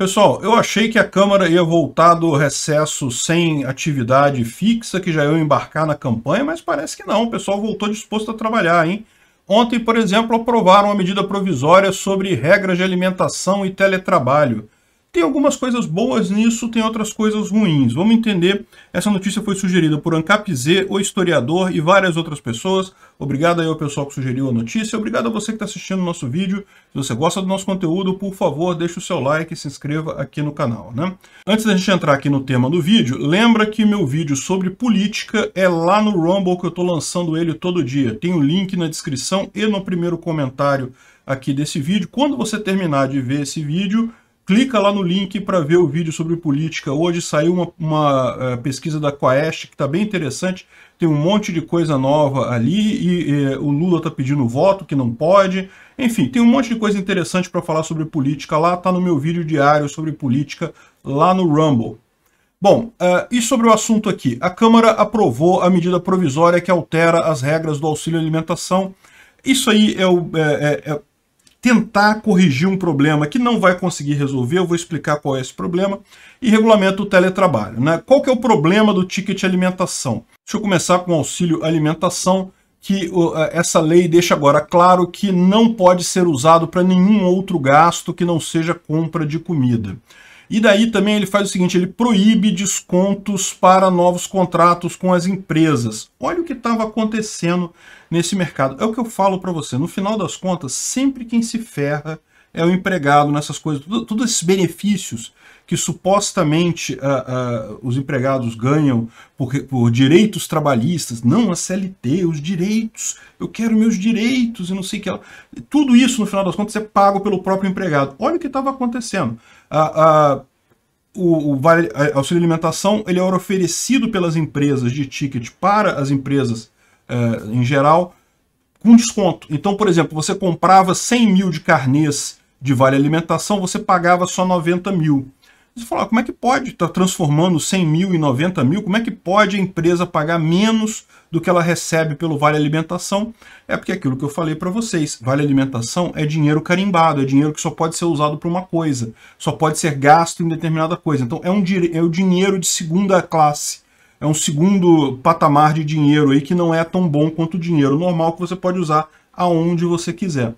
Pessoal, eu achei que a Câmara ia voltar do recesso sem atividade fixa, que já ia embarcar na campanha, mas parece que não. O pessoal voltou disposto a trabalhar, hein? Ontem, por exemplo, aprovaram uma medida provisória sobre regras de alimentação e teletrabalho. Tem algumas coisas boas nisso, tem outras coisas ruins. Vamos entender. Essa notícia foi sugerida por Ancap Z, o historiador e várias outras pessoas. Obrigado aí ao pessoal que sugeriu a notícia. Obrigado a você que está assistindo o nosso vídeo. Se você gosta do nosso conteúdo, por favor, deixe o seu like e se inscreva aqui no canal. Né? Antes da gente entrar aqui no tema do vídeo, lembra que meu vídeo sobre política é lá no Rumble que eu estou lançando ele todo dia. Tem o um link na descrição e no primeiro comentário aqui desse vídeo. Quando você terminar de ver esse vídeo clica lá no link para ver o vídeo sobre política. Hoje saiu uma, uma é, pesquisa da Quaest que está bem interessante, tem um monte de coisa nova ali, e, e o Lula está pedindo voto, que não pode. Enfim, tem um monte de coisa interessante para falar sobre política lá, está no meu vídeo diário sobre política lá no Rumble. Bom, uh, e sobre o assunto aqui? A Câmara aprovou a medida provisória que altera as regras do auxílio alimentação. Isso aí é, o, é, é, é tentar corrigir um problema que não vai conseguir resolver, eu vou explicar qual é esse problema, e regulamenta o teletrabalho. Né? Qual que é o problema do ticket alimentação? Deixa eu começar com o auxílio alimentação, que essa lei deixa agora claro que não pode ser usado para nenhum outro gasto que não seja compra de comida. E daí também ele faz o seguinte, ele proíbe descontos para novos contratos com as empresas. Olha o que estava acontecendo nesse mercado. É o que eu falo para você, no final das contas, sempre quem se ferra é o empregado nessas coisas, todos esses benefícios que supostamente uh, uh, os empregados ganham por, por, direitos trabalhistas, não a CLT, os direitos, eu quero meus direitos e não sei o que. Ela... Tudo isso, no final das contas, é pago pelo próprio empregado. Olha o que estava acontecendo. Uh, o, o vale, auxílio alimentação ele era oferecido pelas empresas de ticket para as empresas eh, em geral com desconto. Então, por exemplo, você comprava 100 mil de carnês de vale alimentação, você pagava só 90 mil. Você fala, ah, como é que pode estar tá transformando 100 mil em 90 mil? Como é que pode a empresa pagar menos do que ela recebe pelo Vale Alimentação? É porque aquilo que eu falei para vocês, Vale Alimentação é dinheiro carimbado, é dinheiro que só pode ser usado para uma coisa, só pode ser gasto em determinada coisa. Então é, um, é o dinheiro de segunda classe, é um segundo patamar de dinheiro aí que não é tão bom quanto o dinheiro normal que você pode usar aonde você quiser.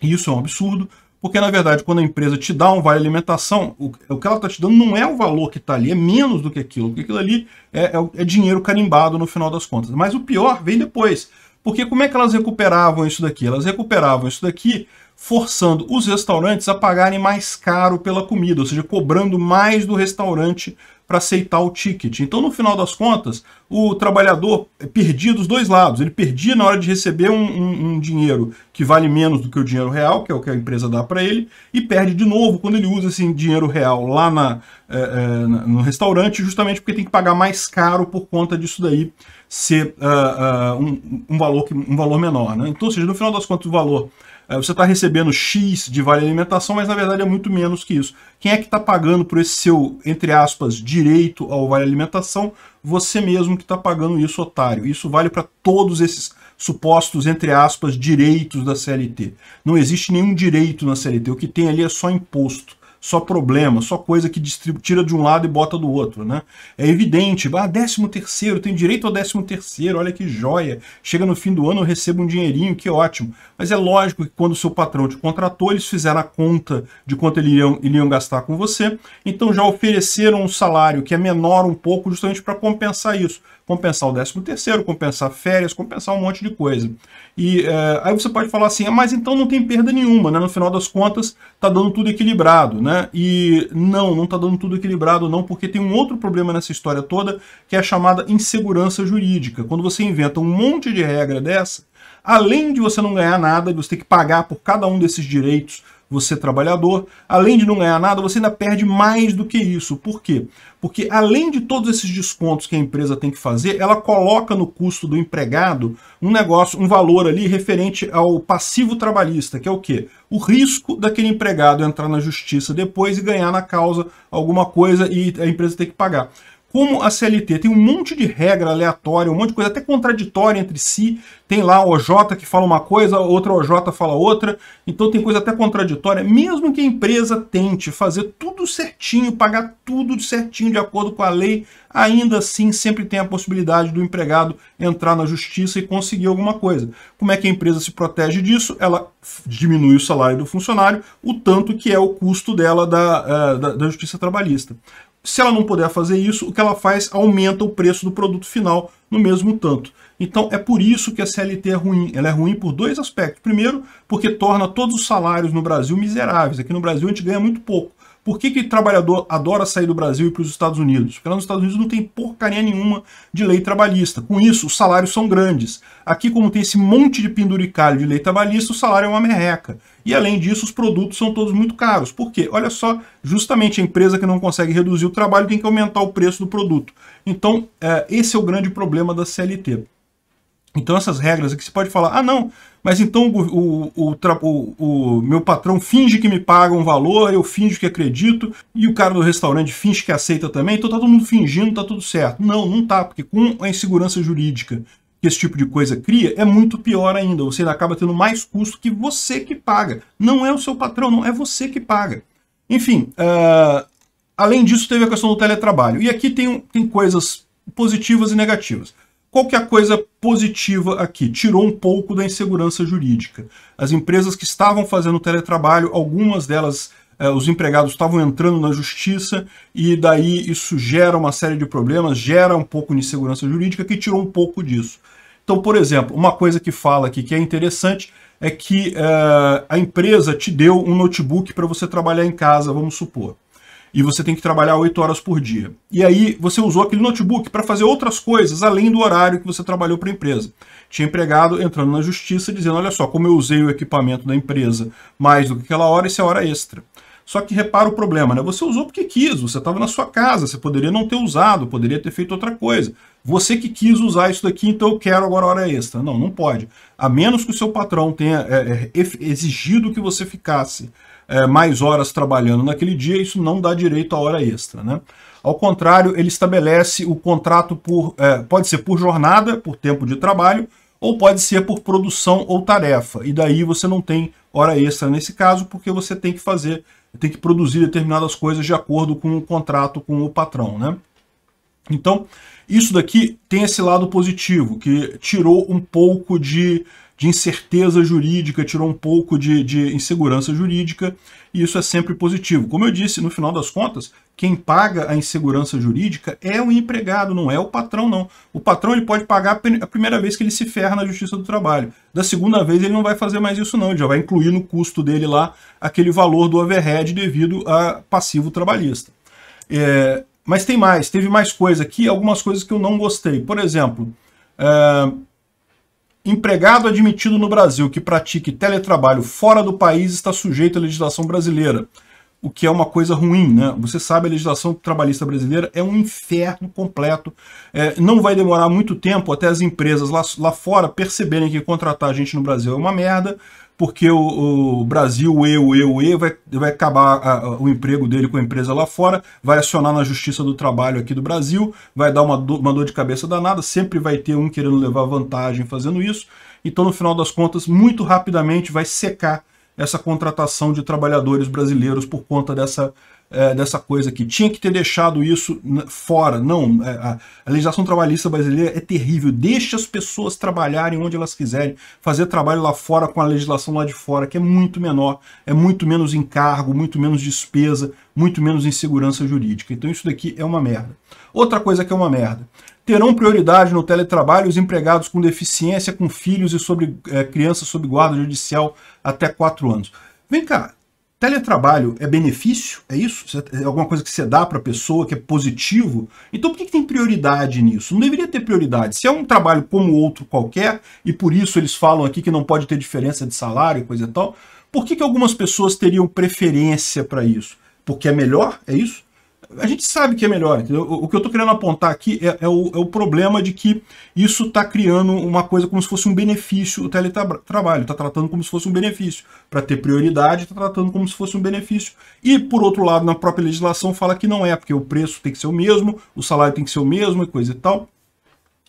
isso é um absurdo, porque, na verdade, quando a empresa te dá um vale alimentação, o, o que ela está te dando não é o valor que está ali, é menos do que aquilo. Porque aquilo ali é, é, é dinheiro carimbado no final das contas. Mas o pior vem depois. Porque como é que elas recuperavam isso daqui? Elas recuperavam isso daqui forçando os restaurantes a pagarem mais caro pela comida, ou seja, cobrando mais do restaurante para aceitar o ticket. Então, no final das contas, o trabalhador é perdia dos dois lados. Ele perdia na hora de receber um, um, um dinheiro que vale menos do que o dinheiro real, que é o que a empresa dá para ele, e perde de novo quando ele usa esse dinheiro real lá na, é, é, no restaurante, justamente porque tem que pagar mais caro por conta disso daí ser uh, uh, um, um, valor que, um valor menor. Né? Então, ou seja, no final das contas, o valor uh, você está recebendo X de vale alimentação, mas na verdade é muito menos que isso. Quem é que está pagando por esse seu, entre aspas, direito ao vale alimentação? Você mesmo que está pagando isso, otário. Isso vale para todos esses supostos, entre aspas, direitos da CLT. Não existe nenhum direito na CLT. O que tem ali é só imposto só problema, só coisa que tira de um lado e bota do outro, né? É evidente, ah, 13 terceiro, tem direito ao 13 terceiro, olha que joia, chega no fim do ano eu recebo um dinheirinho, que ótimo. Mas é lógico que quando o seu patrão te contratou, eles fizeram a conta de quanto eles iriam, iriam gastar com você, então já ofereceram um salário que é menor um pouco justamente para compensar isso compensar o 13 terceiro, compensar férias, compensar um monte de coisa. E é, aí você pode falar assim, ah, mas então não tem perda nenhuma, né? No final das contas, tá dando tudo equilibrado, né? E não, não tá dando tudo equilibrado não, porque tem um outro problema nessa história toda, que é a chamada insegurança jurídica. Quando você inventa um monte de regra dessa, além de você não ganhar nada, de você ter que pagar por cada um desses direitos você trabalhador, além de não ganhar nada, você ainda perde mais do que isso. Por quê? Porque além de todos esses descontos que a empresa tem que fazer, ela coloca no custo do empregado um negócio, um valor ali referente ao passivo trabalhista, que é o quê? O risco daquele empregado entrar na justiça depois e ganhar na causa alguma coisa e a empresa ter que pagar como a CLT tem um monte de regra aleatória, um monte de coisa até contraditória entre si. Tem lá o OJ que fala uma coisa, outra OJ fala outra. Então tem coisa até contraditória. Mesmo que a empresa tente fazer tudo certinho, pagar tudo certinho de acordo com a lei, ainda assim sempre tem a possibilidade do empregado entrar na justiça e conseguir alguma coisa. Como é que a empresa se protege disso? Ela diminui o salário do funcionário, o tanto que é o custo dela da, eh, da, da justiça trabalhista. Se ela não puder fazer isso, o que ela faz aumenta o preço do produto final no mesmo tanto. Então é por isso que a CLT é ruim. Ela é ruim por dois aspectos. Primeiro, porque torna todos os salários no Brasil miseráveis. Aqui no Brasil a gente ganha muito pouco. Por que, que trabalhador adora sair do Brasil e para os Estados Unidos? Porque lá nos Estados Unidos não tem porcaria nenhuma de lei trabalhista. Com isso, os salários são grandes. Aqui, como tem esse monte de penduricalho de lei trabalhista, o salário é uma merreca. E além disso, os produtos são todos muito caros. Por quê? Olha só, justamente a empresa que não consegue reduzir o trabalho tem que aumentar o preço do produto. Então, é, esse é o grande problema da CLT. Então essas regras aqui você pode falar, ah não, mas então o, o, o, o, meu patrão finge que me paga um valor, eu finge que acredito, e o cara do restaurante finge que aceita também, então tá todo mundo fingindo, tá tudo certo. Não, não tá, porque com a insegurança jurídica que esse tipo de coisa cria, é muito pior ainda. Você acaba tendo mais custo que você que paga. Não é o seu patrão, não é você que paga. Enfim, uh, além disso, teve a questão do teletrabalho. E aqui tem, tem coisas positivas e negativas. Qual que é a coisa positiva aqui, tirou um pouco da insegurança jurídica. As empresas que estavam fazendo teletrabalho, algumas delas, eh, os empregados estavam entrando na justiça, e daí isso gera uma série de problemas, gera um pouco de insegurança jurídica, que tirou um pouco disso. Então, por exemplo, uma coisa que fala aqui que é interessante é que eh, a empresa te deu um notebook para você trabalhar em casa, vamos supor e você tem que trabalhar 8 horas por dia. E aí você usou aquele notebook para fazer outras coisas além do horário que você trabalhou para a empresa. Tinha empregado entrando na justiça dizendo, olha só, como eu usei o equipamento da empresa mais do que aquela hora, isso é hora extra. Só que repara o problema, né? Você usou porque quis, você estava na sua casa, você poderia não ter usado, poderia ter feito outra coisa. Você que quis usar isso daqui, então eu quero agora hora extra. Não, não pode. A menos que o seu patrão tenha é, é, exigido que você ficasse é, mais horas trabalhando naquele dia, isso não dá direito à hora extra, né? Ao contrário, ele estabelece o contrato por, é, pode ser por jornada, por tempo de trabalho, ou pode ser por produção ou tarefa. E daí você não tem hora extra nesse caso, porque você tem que fazer tem que produzir determinadas coisas de acordo com o contrato com o patrão, né? Então, isso daqui tem esse lado positivo, que tirou um pouco de, de incerteza jurídica, tirou um pouco de, de insegurança jurídica, e isso é sempre positivo. Como eu disse, no final das contas, quem paga a insegurança jurídica é o empregado, não é o patrão, não. O patrão ele pode pagar a primeira vez que ele se ferra na Justiça do Trabalho. Da segunda vez ele não vai fazer mais isso não, ele já vai incluir no custo dele lá aquele valor do overhead devido a passivo trabalhista. É, mas tem mais, teve mais coisa aqui, algumas coisas que eu não gostei. Por exemplo, é, empregado admitido no Brasil que pratique teletrabalho fora do país está sujeito à legislação brasileira, o que é uma coisa ruim, né? Você sabe, a legislação trabalhista brasileira é um inferno completo. É, não vai demorar muito tempo até as empresas lá, lá fora perceberem que contratar gente no Brasil é uma merda, porque o, o Brasil, eu, eu, eu vai, vai acabar a, o emprego dele com a empresa lá fora, vai acionar na Justiça do Trabalho aqui do Brasil, vai dar uma, do, uma dor de cabeça danada, sempre vai ter um querendo levar vantagem fazendo isso. Então, no final das contas, muito rapidamente vai secar essa contratação de trabalhadores brasileiros por conta dessa, é, dessa coisa aqui. Tinha que ter deixado isso fora. Não, é, a, a legislação trabalhista brasileira é terrível. Deixa as pessoas trabalharem onde elas quiserem. Fazer trabalho lá fora com a legislação lá de fora, que é muito menor, é muito menos encargo, muito menos despesa, muito menos insegurança jurídica. Então isso daqui é uma merda. Outra coisa que é uma merda. Terão prioridade no teletrabalho os empregados com deficiência, com filhos e sobre, é, crianças sob guarda judicial até 4 anos. Vem cá, teletrabalho é benefício? É isso? É alguma coisa que você dá para a pessoa que é positivo? Então por que, que, tem prioridade nisso? Não deveria ter prioridade. Se é um trabalho como outro qualquer, e por isso eles falam aqui que não pode ter diferença de salário e coisa e tal, por que, que algumas pessoas teriam preferência para isso? Porque é melhor? É isso? a gente sabe que é melhor. Entendeu? O, que eu estou querendo apontar aqui é, é, o, é, o, problema de que isso está criando uma coisa como se fosse um benefício o teletrabalho. Está tratando como se fosse um benefício. Para ter prioridade, está tratando como se fosse um benefício. E, por outro lado, na própria legislação fala que não é, porque o preço tem que ser o mesmo, o salário tem que ser o mesmo e coisa e tal.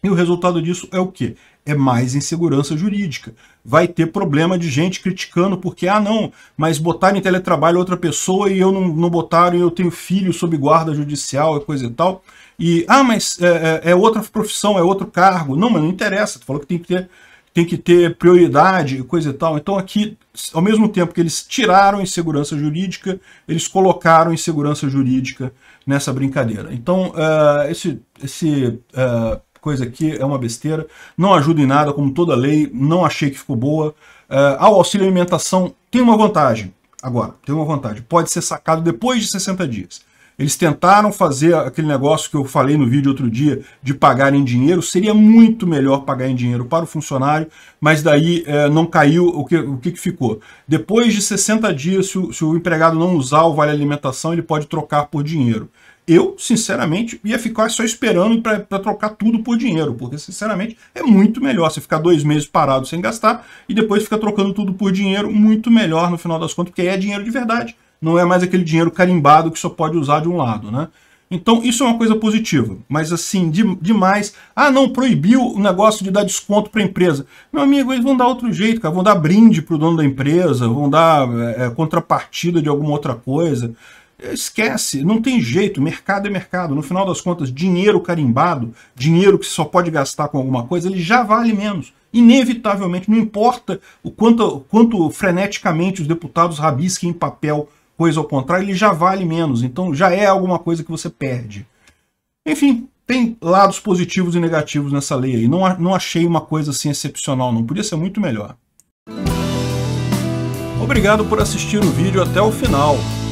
E o resultado disso é o quê? É mais insegurança jurídica. Vai ter problema de gente criticando porque, ah, não, mas botaram em teletrabalho outra pessoa e eu não, não botaram e eu tenho filho sob guarda judicial e coisa e tal. E, ah, mas é, é, é outra profissão, é outro cargo. Não, mas não interessa. Tu falou que tem que ter tem que ter prioridade e coisa e tal. Então aqui, ao mesmo tempo que eles tiraram insegurança jurídica, eles colocaram insegurança jurídica nessa brincadeira. Então uh, esse, esse uh, coisa aqui é uma besteira, não ajuda em nada, como toda lei, não achei que ficou boa. Uh, ah, auxílio alimentação tem uma vantagem, agora, tem uma vantagem, pode ser sacado depois de 60 dias. Eles tentaram fazer aquele negócio que eu falei no vídeo outro dia de pagar em dinheiro. Seria muito melhor pagar em dinheiro para o funcionário, mas daí é, não caiu o que, o que, que ficou. Depois de 60 dias, se o, se o empregado não usar o vale alimentação, ele pode trocar por dinheiro. Eu, sinceramente, ia ficar só esperando para trocar tudo por dinheiro, porque, sinceramente, é muito melhor você ficar dois meses parado sem gastar e depois ficar trocando tudo por dinheiro, muito melhor no final das contas, porque aí é dinheiro de verdade, não é mais aquele dinheiro carimbado que só pode usar de um lado, né? Então, isso é uma coisa positiva, mas assim, de, demais. Ah, não, proibiu o negócio de dar desconto para a empresa. Meu amigo, eles vão dar outro jeito, cara. Vão dar brinde para o dono da empresa, vão dar é, é contrapartida de alguma outra coisa esquece, não tem jeito, mercado é mercado. No final das contas, dinheiro carimbado, dinheiro que só pode gastar com alguma coisa, ele já vale menos. Inevitavelmente, não importa o quanto, quanto freneticamente os deputados rabisquem em papel coisa ao contrário, ele já vale menos. Então já é alguma coisa que você perde. Enfim, tem lados positivos e negativos nessa lei aí. Não, não achei uma coisa assim excepcional, não. Podia ser muito melhor. Obrigado por assistir o vídeo até o final.